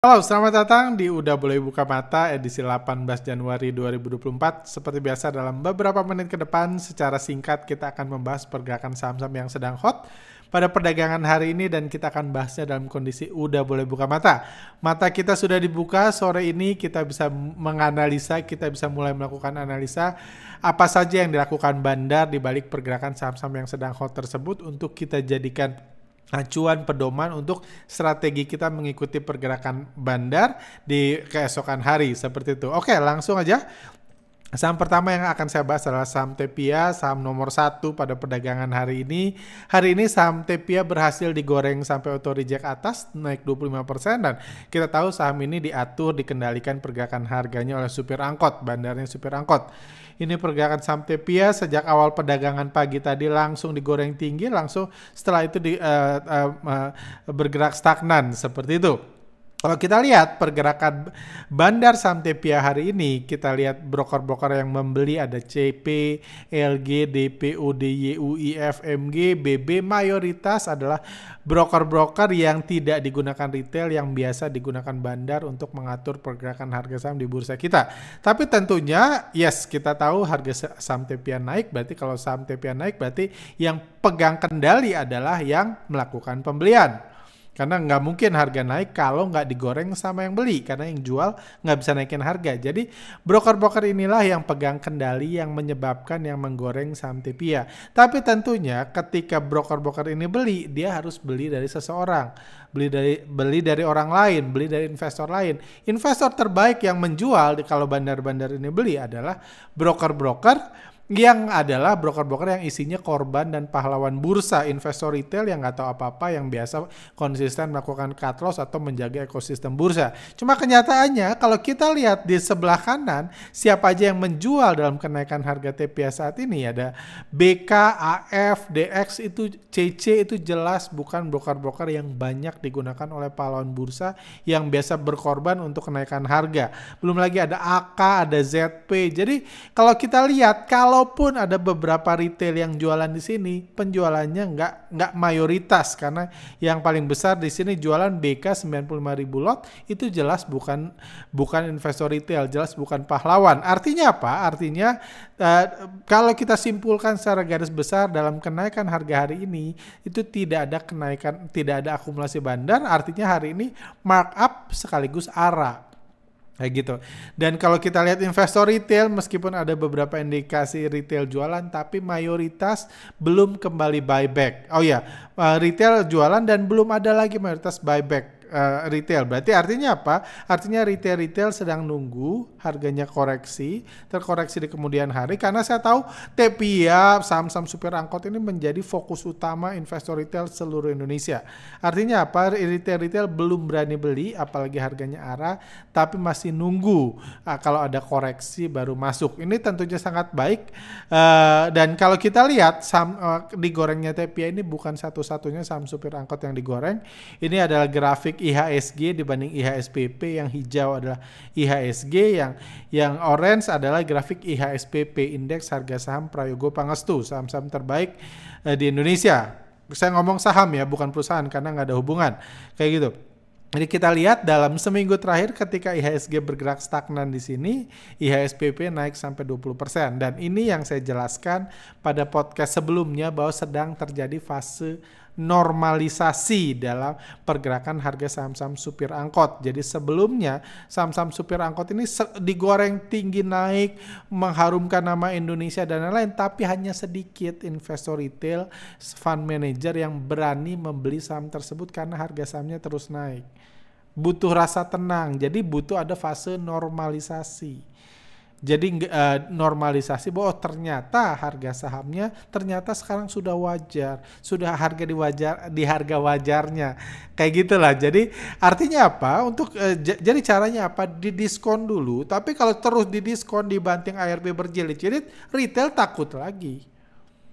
Halo, selamat datang di Udah Boleh Buka Mata edisi 18 Januari 2024. Seperti biasa dalam beberapa menit ke depan secara singkat kita akan membahas pergerakan saham-saham yang sedang hot pada perdagangan hari ini dan kita akan bahasnya dalam kondisi Udah Boleh Buka Mata. Mata kita sudah dibuka, sore ini kita bisa menganalisa, kita bisa mulai melakukan analisa apa saja yang dilakukan bandar di balik pergerakan saham-saham yang sedang hot tersebut untuk kita jadikan acuan pedoman untuk strategi kita mengikuti pergerakan bandar di keesokan hari seperti itu. Oke, langsung aja Saham pertama yang akan saya bahas adalah saham Tepia, saham nomor satu pada perdagangan hari ini. Hari ini saham Tepia berhasil digoreng sampai auto reject atas naik 25% dan kita tahu saham ini diatur dikendalikan pergerakan harganya oleh supir angkot, bandarnya supir angkot. Ini pergerakan saham Tepia sejak awal perdagangan pagi tadi langsung digoreng tinggi, langsung setelah itu di, uh, uh, uh, bergerak stagnan seperti itu. Kalau kita lihat pergerakan bandar saham TPA hari ini, kita lihat broker-broker yang membeli ada CP, LG, DPO, DYU, UIF, MG, BB, mayoritas adalah broker-broker yang tidak digunakan retail yang biasa digunakan bandar untuk mengatur pergerakan harga saham di bursa kita. Tapi tentunya, yes, kita tahu harga saham TPA naik, berarti kalau saham TPA naik berarti yang pegang kendali adalah yang melakukan pembelian. Karena nggak mungkin harga naik kalau nggak digoreng sama yang beli, karena yang jual nggak bisa naikin harga. Jadi broker-broker inilah yang pegang kendali yang menyebabkan yang menggoreng saham tipia Tapi tentunya ketika broker-broker ini beli, dia harus beli dari seseorang, beli dari beli dari orang lain, beli dari investor lain. Investor terbaik yang menjual kalau bandar-bandar ini beli adalah broker-broker yang adalah broker-broker yang isinya korban dan pahlawan bursa investor retail yang nggak tahu apa-apa yang biasa konsisten melakukan cut loss atau menjaga ekosistem bursa. Cuma kenyataannya kalau kita lihat di sebelah kanan siapa aja yang menjual dalam kenaikan harga TPS saat ini ada BK, AF, DX itu CC itu jelas bukan broker-broker yang banyak digunakan oleh pahlawan bursa yang biasa berkorban untuk kenaikan harga. Belum lagi ada AK, ada ZP. Jadi kalau kita lihat kalau kalaupun ada beberapa retail yang jualan di sini, penjualannya nggak nggak mayoritas karena yang paling besar di sini jualan BK 95.000 lot itu jelas bukan bukan investor retail, jelas bukan pahlawan. Artinya apa? Artinya uh, kalau kita simpulkan secara garis besar dalam kenaikan harga hari ini itu tidak ada kenaikan, tidak ada akumulasi bandar, artinya hari ini markup sekaligus arah Kayak gitu. Dan kalau kita lihat investor retail, meskipun ada beberapa indikasi retail jualan, tapi mayoritas belum kembali buyback. Oh ya, yeah. retail jualan dan belum ada lagi mayoritas buyback Eh, retail. Berarti artinya apa? Artinya retail-retail sedang nunggu harganya koreksi, terkoreksi di kemudian hari karena saya tahu TPIA, saham-saham supir angkot ini menjadi fokus utama investor retail seluruh Indonesia. Artinya apa? Retail-retail belum berani beli apalagi harganya arah tapi masih nunggu uh, kalau ada koreksi baru masuk. Ini tentunya sangat baik uh, dan kalau kita lihat saham uh, digorengnya TPIA ini bukan satu-satunya saham supir angkot yang digoreng. Ini adalah grafik IHSG dibanding IHSPP yang hijau adalah IHSG yang yang orange adalah grafik IHSPP indeks harga saham Prayogo Pangestu saham-saham terbaik uh, di Indonesia saya ngomong saham ya bukan perusahaan karena nggak ada hubungan kayak gitu jadi kita lihat dalam seminggu terakhir ketika IHSG bergerak stagnan di sini, IHSPP naik sampai 20%. Dan ini yang saya jelaskan pada podcast sebelumnya bahwa sedang terjadi fase normalisasi dalam pergerakan harga saham-saham supir angkot. Jadi sebelumnya saham-saham supir angkot ini digoreng tinggi naik, mengharumkan nama Indonesia dan lain-lain, tapi hanya sedikit investor retail, fund manager yang berani membeli saham tersebut karena harga sahamnya terus naik. Butuh rasa tenang, jadi butuh ada fase normalisasi. Jadi uh, normalisasi bahwa oh, ternyata harga sahamnya ternyata sekarang sudah wajar, sudah harga di wajar di harga wajarnya. Kayak gitulah. Jadi artinya apa? Untuk uh, jadi caranya apa? Didiskon dulu. Tapi kalau terus didiskon dibanting ARB berjilid-jilid, retail takut lagi.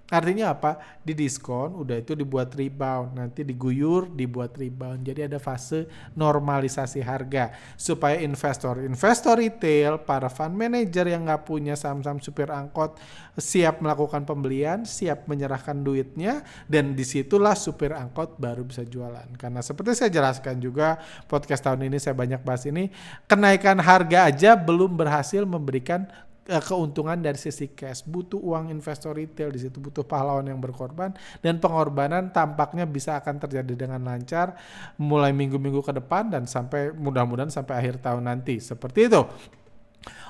Artinya apa? Di diskon udah itu dibuat rebound, nanti diguyur dibuat rebound. Jadi ada fase normalisasi harga supaya investor, investor retail, para fund manager yang nggak punya saham-saham supir angkot siap melakukan pembelian, siap menyerahkan duitnya dan disitulah supir angkot baru bisa jualan. Karena seperti saya jelaskan juga podcast tahun ini saya banyak bahas ini kenaikan harga aja belum berhasil memberikan Eh, keuntungan dari sisi cash, butuh uang investor retail di situ, butuh pahlawan yang berkorban dan pengorbanan tampaknya bisa akan terjadi dengan lancar mulai minggu-minggu ke depan dan sampai mudah-mudahan sampai akhir tahun nanti. Seperti itu.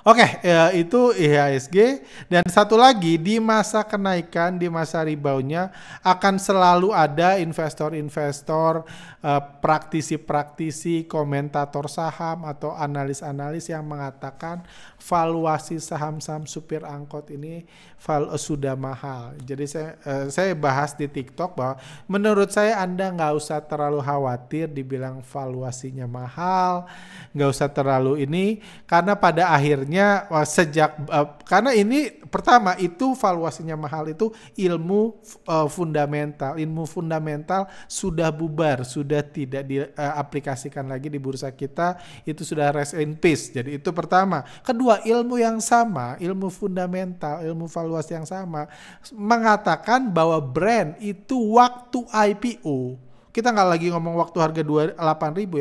Oke, okay, ya, itu IHSG dan satu lagi di masa kenaikan, di masa reboundnya akan selalu ada investor-investor, eh, praktisi-praktisi, komentator saham atau analis-analis yang mengatakan valuasi saham-saham supir angkot ini eh, sudah mahal. Jadi saya eh, saya bahas di TikTok bahwa menurut saya anda nggak usah terlalu khawatir dibilang valuasinya mahal, nggak usah terlalu ini karena pada akhirnya sejak uh, karena ini pertama itu valuasinya mahal itu ilmu uh, fundamental ilmu fundamental sudah bubar sudah tidak diaplikasikan eh, uh, lagi di bursa kita itu sudah rest in peace jadi itu pertama kedua ilmu yang sama ilmu fundamental ilmu valuasi yang sama mengatakan bahwa brand itu waktu IPO kita nggak lagi ngomong waktu harga 8.000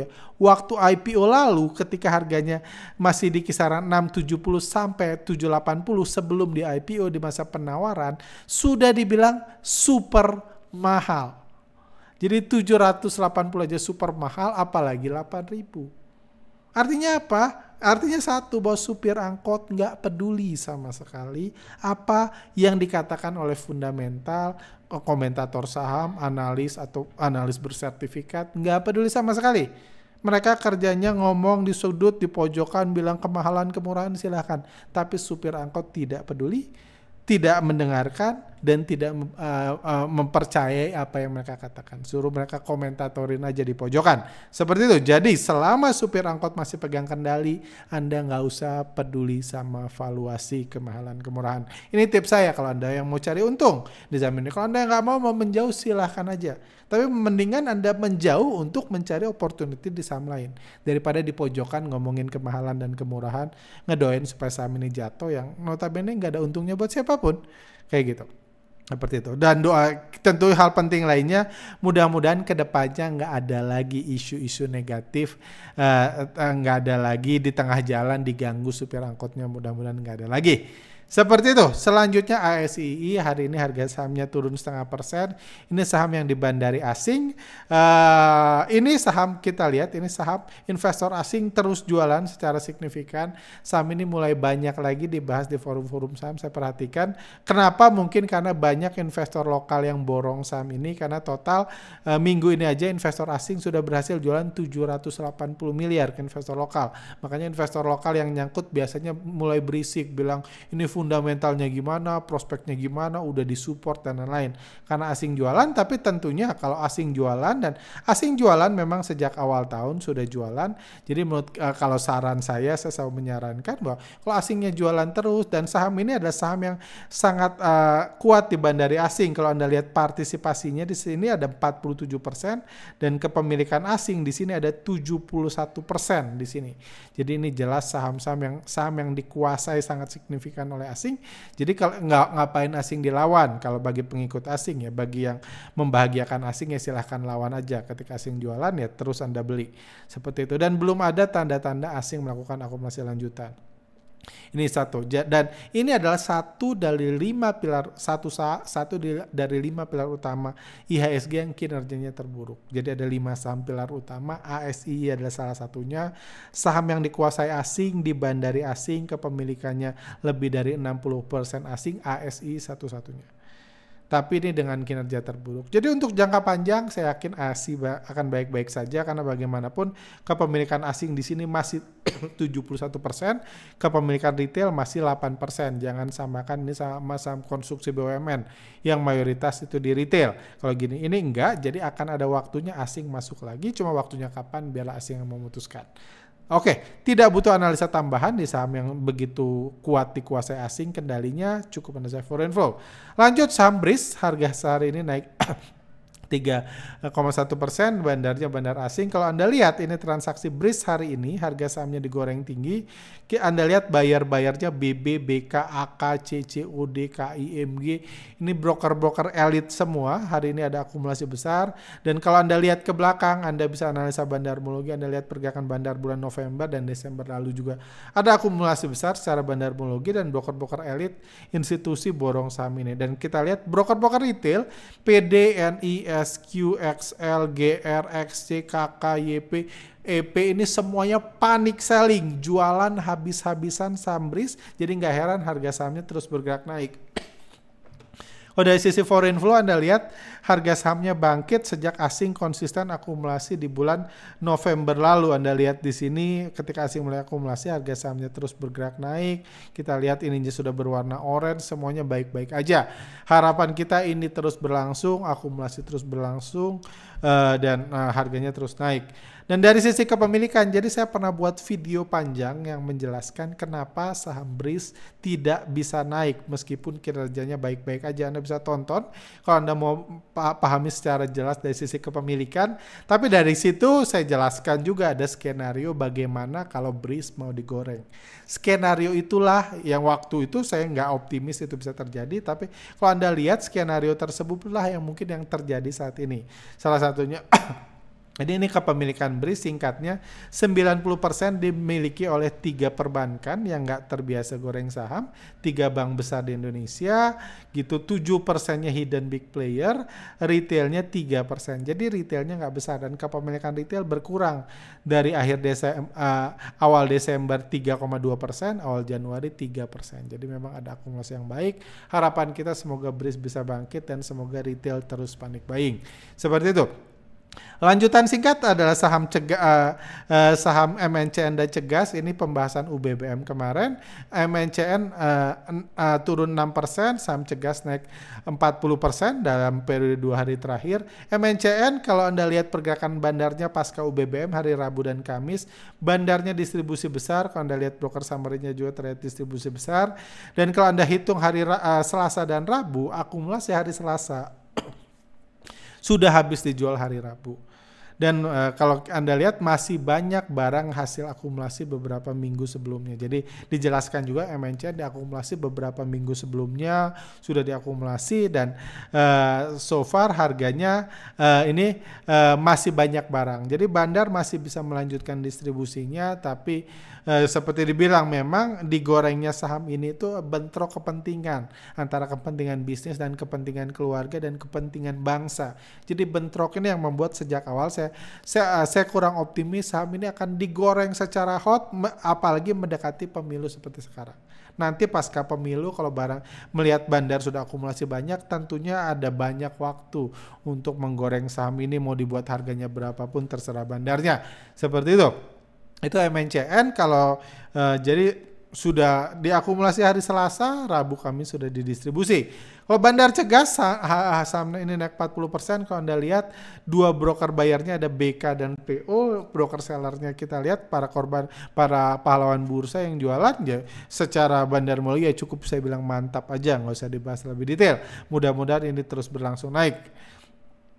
ya. Waktu IPO lalu ketika harganya masih di kisaran 670 sampai 780 sebelum di IPO di masa penawaran sudah dibilang super mahal. Jadi 780 aja super mahal apalagi 8.000. Artinya apa? artinya satu bahwa supir angkot nggak peduli sama sekali apa yang dikatakan oleh fundamental eh, komentator saham, analis atau analis bersertifikat nggak peduli sama sekali. Mereka kerjanya ngomong di sudut, di pojokan, bilang kemahalan, kemurahan, silahkan. Tapi supir angkot tidak peduli, tidak mendengarkan dan tidak uh, uh, mempercayai apa yang mereka katakan. Suruh mereka komentatorin aja di pojokan. Seperti itu. Jadi selama supir angkot masih pegang kendali, Anda nggak usah peduli sama valuasi kemahalan kemurahan. Ini tips saya kalau Anda yang mau cari untung di zaman ini. Kalau Anda nggak mau mau menjauh silahkan aja. Tapi mendingan Anda menjauh untuk mencari opportunity di saham lain daripada di pojokan ngomongin kemahalan dan kemurahan, ngedoain supaya saham ini jatuh yang notabene nggak ada untungnya buat siapapun. Kayak gitu. Seperti itu. Dan doa tentu hal penting lainnya, mudah-mudahan kedepannya nggak ada lagi isu-isu negatif, uh, nggak ada lagi di tengah jalan diganggu supir angkotnya, mudah-mudahan nggak ada lagi. Seperti itu, selanjutnya ASII hari ini harga sahamnya turun setengah persen. Ini saham yang dibandari asing. Uh, ini saham kita lihat, ini saham investor asing terus jualan secara signifikan. Saham ini mulai banyak lagi dibahas di forum-forum saham. Saya perhatikan, kenapa? Mungkin karena banyak investor lokal yang borong saham ini. Karena total uh, minggu ini aja investor asing sudah berhasil jualan 780 miliar ke investor lokal. Makanya investor lokal yang nyangkut biasanya mulai berisik bilang ini fundamentalnya gimana, prospeknya gimana, udah disupport dan lain-lain. Karena asing jualan, tapi tentunya kalau asing jualan dan asing jualan memang sejak awal tahun sudah jualan. Jadi menurut uh, kalau saran saya, saya selalu menyarankan bahwa kalau asingnya jualan terus dan saham ini adalah saham yang sangat uh, kuat di bandari asing. Kalau anda lihat partisipasinya di sini ada 47 persen dan kepemilikan asing di sini ada 71 persen di sini. Jadi ini jelas saham-saham yang saham yang dikuasai sangat signifikan oleh oleh asing. Jadi kalau nggak ngapain asing dilawan, kalau bagi pengikut asing ya, bagi yang membahagiakan asing ya silahkan lawan aja. Ketika asing jualan ya terus Anda beli. Seperti itu. Dan belum ada tanda-tanda asing melakukan akumulasi lanjutan. Ini satu. Dan ini adalah satu dari lima pilar satu satu dari lima pilar utama IHSG yang kinerjanya terburuk. Jadi ada lima saham pilar utama. ASI adalah salah satunya. Saham yang dikuasai asing, bandari asing, kepemilikannya lebih dari 60% asing. ASI satu-satunya. Tapi ini dengan kinerja terburuk. Jadi untuk jangka panjang saya yakin ASI akan baik-baik saja karena bagaimanapun kepemilikan asing di sini masih 71 persen, kepemilikan retail masih 8 persen. Jangan samakan ini sama saham konstruksi BUMN yang mayoritas itu di retail. Kalau gini ini enggak, jadi akan ada waktunya asing masuk lagi, cuma waktunya kapan biarlah asing yang memutuskan. Oke, tidak butuh analisa tambahan di saham yang begitu kuat dikuasai asing, kendalinya cukup saya foreign flow. Lanjut saham BRIS, harga sehari ini naik 3,1 eh, persen bandarnya bandar asing. Kalau Anda lihat ini transaksi BRIS hari ini harga sahamnya digoreng tinggi. Anda lihat bayar-bayarnya BB, BK, AK, CCOD, KIMG. Ini broker-broker elit semua. Hari ini ada akumulasi besar. Dan kalau Anda lihat ke belakang, Anda bisa analisa bandarmologi. Anda lihat pergerakan bandar bulan November dan Desember lalu juga. Ada akumulasi besar secara bandar bandarmologi dan broker-broker elit institusi borong saham ini. Dan kita lihat broker-broker retail, PDNI, S, Q, X, L, G, R, X, C, e ini semuanya panik selling, jualan habis-habisan sambris, jadi nggak heran harga sahamnya terus bergerak naik. Oh dari sisi foreign flow Anda lihat harga sahamnya bangkit sejak asing konsisten akumulasi di bulan November lalu. Anda lihat di sini ketika asing mulai akumulasi harga sahamnya terus bergerak naik. Kita lihat ini sudah berwarna orange, semuanya baik-baik aja. Harapan kita ini terus berlangsung, akumulasi terus berlangsung eh, dan eh, harganya terus naik. Dan dari sisi kepemilikan, jadi saya pernah buat video panjang yang menjelaskan kenapa saham BRIS tidak bisa naik meskipun kinerjanya baik-baik aja. Anda bisa tonton kalau Anda mau pahami secara jelas dari sisi kepemilikan. Tapi dari situ saya jelaskan juga ada skenario bagaimana kalau BRIS mau digoreng. Skenario itulah yang waktu itu saya nggak optimis itu bisa terjadi, tapi kalau Anda lihat skenario tersebutlah yang mungkin yang terjadi saat ini. Salah satunya Jadi ini kepemilikan BRI singkatnya 90% dimiliki oleh tiga perbankan yang nggak terbiasa goreng saham, tiga bank besar di Indonesia, gitu 7 persennya hidden big player, retailnya 3 Jadi retailnya nggak besar dan kepemilikan retail berkurang dari akhir Desember, uh, awal Desember 3,2 awal Januari 3 Jadi memang ada akumulasi yang baik. Harapan kita semoga BRI bisa bangkit dan semoga retail terus panik buying. Seperti itu. Lanjutan singkat adalah saham cega, uh, saham MNCN dan Cegas ini pembahasan UBBM kemarin. MNCN uh, eh, uh, turun 6%, saham Cegas naik 40% dalam periode dua hari terakhir. MNCN kalau Anda lihat pergerakan bandarnya pasca UBBM hari Rabu dan Kamis, bandarnya distribusi besar. Kalau Anda lihat broker summary juga terlihat distribusi besar. Dan kalau Anda hitung hari uh, Selasa dan Rabu, akumulasi hari Selasa sudah habis dijual hari Rabu dan uh, kalau Anda lihat masih banyak barang hasil akumulasi beberapa minggu sebelumnya. Jadi dijelaskan juga MNC diakumulasi beberapa minggu sebelumnya sudah diakumulasi dan uh, so far harganya uh, ini uh, masih banyak barang. Jadi bandar masih bisa melanjutkan distribusinya tapi uh, seperti dibilang memang digorengnya saham ini itu bentrok kepentingan antara kepentingan bisnis dan kepentingan keluarga dan kepentingan bangsa. Jadi bentrok ini yang membuat sejak awal saya saya ah, saya kurang optimis saham ini akan digoreng secara hot apalagi mendekati pemilu seperti sekarang. Nanti pasca pemilu kalau barang melihat bandar sudah akumulasi banyak tentunya ada banyak waktu untuk menggoreng saham ini mau dibuat harganya berapapun terserah bandarnya. Seperti itu. Itu MNCN kalau uh, jadi sudah diakumulasi hari Selasa, Rabu kami sudah didistribusi. Kalau oh, Bandar Cegas sahamnya ini naik 40%. Kalau Anda lihat dua broker bayarnya ada BK dan PO, broker sellernya kita lihat para korban para pahlawan bursa yang jualan ya secara Bandar Mulia ya cukup saya bilang mantap aja nggak usah dibahas lebih detail. Mudah-mudahan ini terus berlangsung naik.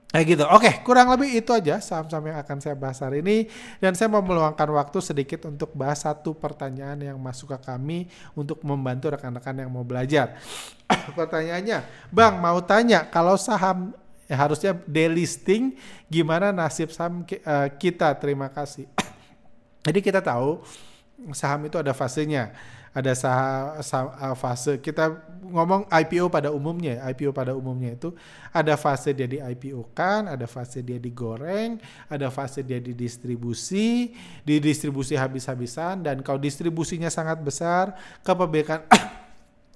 Kayak gitu. Oke, kurang lebih itu aja saham-saham yang akan saya bahas hari ini. Dan saya mau meluangkan waktu sedikit untuk bahas satu pertanyaan yang masuk ke kami untuk membantu rekan-rekan yang mau belajar. Pertanyaannya, Bang mau tanya kalau saham ya harusnya delisting, gimana nasib saham eh, kita? Terima kasih. Jadi kita tahu saham itu ada fasenya ada sah sah, fase kita ngomong IPO pada umumnya ya, IPO pada umumnya itu ada fase dia di IPO kan ada fase dia digoreng ada fase dia didistribusi didistribusi habis-habisan dan kalau distribusinya sangat besar kepemilikan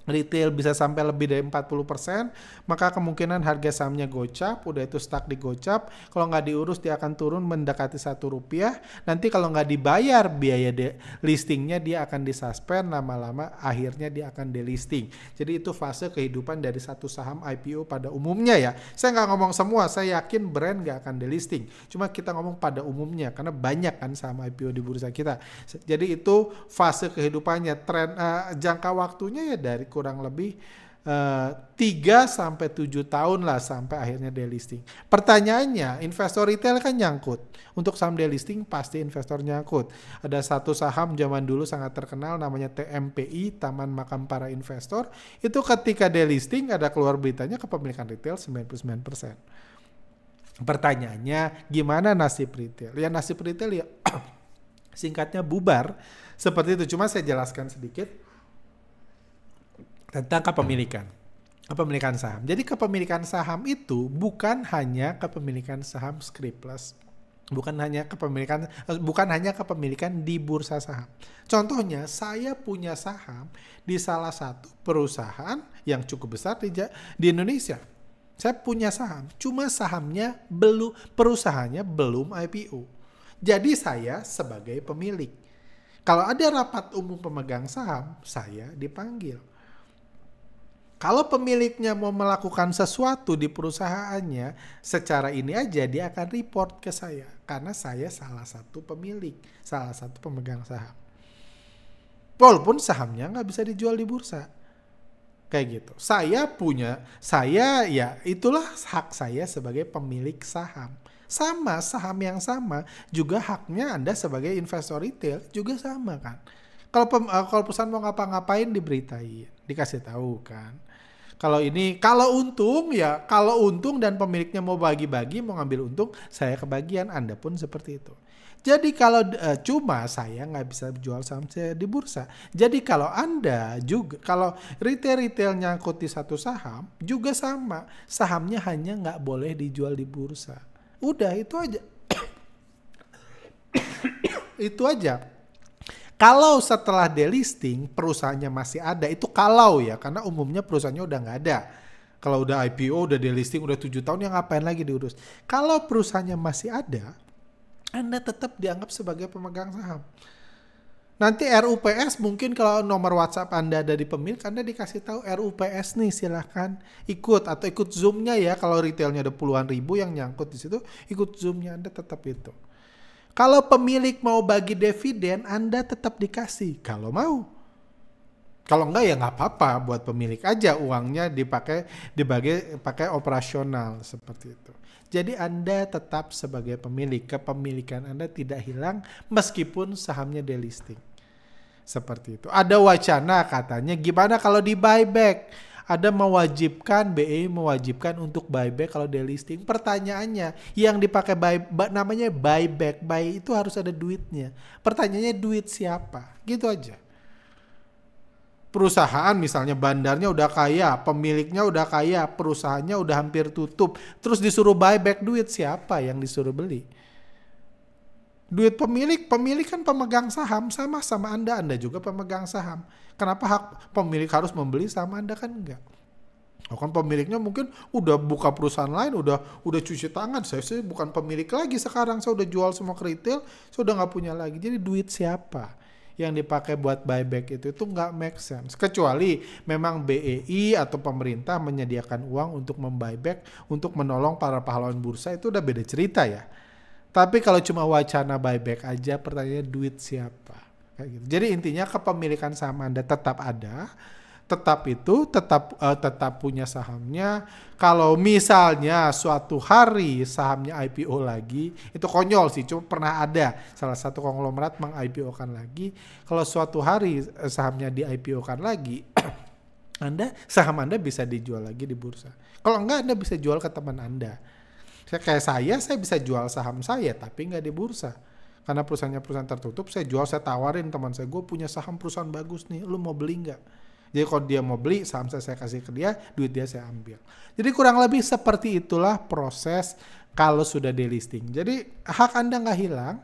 retail bisa sampai lebih dari 40%, maka kemungkinan harga sahamnya gocap, udah itu stuck di gocap, kalau nggak diurus dia akan turun mendekati satu rupiah, nanti kalau nggak dibayar biaya de listingnya dia akan disuspend, lama-lama akhirnya dia akan delisting. Jadi itu fase kehidupan dari satu saham IPO pada umumnya ya. Saya nggak ngomong semua, saya yakin brand nggak akan delisting. Cuma kita ngomong pada umumnya, karena banyak kan saham IPO di bursa kita. Jadi itu fase kehidupannya, tren uh, eh, jangka waktunya ya dari kurang lebih eh, tiga sampai tujuh tahun lah sampai akhirnya delisting. Pertanyaannya, investor retail kan nyangkut. Untuk saham delisting pasti investor nyangkut. Ada satu saham zaman dulu sangat terkenal namanya TMPI, Taman Makam Para Investor. Itu ketika delisting ada keluar beritanya kepemilikan retail 99%. Pertanyaannya, gimana nasib retail? Ya nasib retail ya singkatnya bubar. Seperti itu, cuma saya jelaskan sedikit tentang kepemilikan kepemilikan saham. Jadi kepemilikan saham itu bukan hanya kepemilikan saham script plus bukan hanya kepemilikan bukan hanya kepemilikan di bursa saham. Contohnya saya punya saham di salah satu perusahaan yang cukup besar di di Indonesia. Saya punya saham, cuma sahamnya belum perusahaannya belum IPO. Jadi saya sebagai pemilik. Kalau ada rapat umum pemegang saham, saya dipanggil kalau pemiliknya mau melakukan sesuatu di perusahaannya, secara ini aja dia akan report ke saya karena saya salah satu pemilik, salah satu pemegang saham. Walaupun sahamnya nggak bisa dijual di bursa, kayak gitu. Saya punya, saya ya itulah hak saya sebagai pemilik saham. Sama saham yang sama juga haknya Anda sebagai investor retail juga sama kan. Kalau pem, eh, kalau perusahaan mau ngapa-ngapain diberitain, dikasih tahu kan kalau ini kalau untung ya kalau untung dan pemiliknya mau bagi-bagi mau ngambil untung saya kebagian Anda pun seperti itu. Jadi kalau uh, cuma saya nggak bisa jual saham saya di bursa. Jadi kalau Anda juga, kalau retail-retail nyangkuti satu saham, juga sama. Sahamnya hanya nggak boleh dijual di bursa. Udah, itu aja. itu aja. Kalau setelah delisting perusahaannya masih ada itu kalau ya karena umumnya perusahaannya udah nggak ada. Kalau udah IPO, udah delisting, udah tujuh tahun, yang ngapain lagi diurus? Kalau perusahaannya masih ada, Anda tetap dianggap sebagai pemegang saham. Nanti RUPS mungkin kalau nomor WhatsApp Anda ada di pemilik, Anda dikasih tahu RUPS nih silahkan ikut atau ikut zoomnya ya. Kalau retailnya ada puluhan ribu yang nyangkut di situ, ikut zoomnya Anda tetap itu. Kalau pemilik mau bagi dividen, Anda tetap dikasih kalau mau. Kalau enggak ya nggak apa-apa buat pemilik aja uangnya dipakai dibagi pakai operasional seperti itu. Jadi Anda tetap sebagai pemilik, kepemilikan Anda tidak hilang meskipun sahamnya delisting. Seperti itu. Ada wacana katanya gimana kalau di buyback? ada mewajibkan BE mewajibkan untuk buyback kalau delisting. Pertanyaannya, yang dipakai buy, namanya buyback, buy itu harus ada duitnya. Pertanyaannya duit siapa? Gitu aja. Perusahaan misalnya bandarnya udah kaya, pemiliknya udah kaya, perusahaannya udah hampir tutup, terus disuruh buyback duit siapa yang disuruh beli? Duit pemilik, pemilik kan pemegang saham sama sama Anda, Anda juga pemegang saham. Kenapa hak pemilik harus membeli saham Anda kan enggak? Oh kan pemiliknya mungkin udah buka perusahaan lain, udah udah cuci tangan. Saya sih bukan pemilik lagi sekarang. Saya udah jual semua ke retail, saya udah nggak punya lagi. Jadi duit siapa? yang dipakai buat buyback itu itu nggak make sense kecuali memang BEI atau pemerintah menyediakan uang untuk membuyback untuk menolong para pahlawan bursa itu udah beda cerita ya tapi kalau cuma wacana buyback aja, pertanyaannya duit siapa? Kayak gitu. Jadi intinya kepemilikan saham Anda tetap ada, tetap itu tetap uh, tetap punya sahamnya. Kalau misalnya suatu hari sahamnya IPO lagi, itu konyol sih, cuma pernah ada salah satu konglomerat meng-IPO-kan lagi. Kalau suatu hari eh, sahamnya di-IPO-kan lagi, Anda saham Anda bisa dijual lagi di bursa. Kalau enggak Anda bisa jual ke teman Anda saya kayak saya, saya bisa jual saham saya, tapi nggak di bursa. Karena perusahaannya perusahaan tertutup, saya jual, saya tawarin teman saya, gue punya saham perusahaan bagus nih, lu mau beli nggak? Jadi kalau dia mau beli, saham saya, saya kasih ke dia, duit dia saya ambil. Jadi kurang lebih seperti itulah proses kalau sudah delisting. Jadi hak Anda nggak hilang.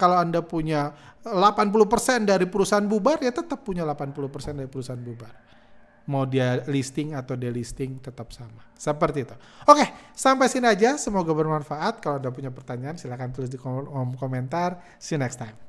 Kalau Anda punya 80% dari perusahaan bubar, ya tetap punya 80% dari perusahaan bubar mau dia listing atau delisting tetap sama. Seperti itu. Oke, sampai sini aja. Semoga bermanfaat. Kalau ada punya pertanyaan silahkan tulis di kolom komentar. See you next time.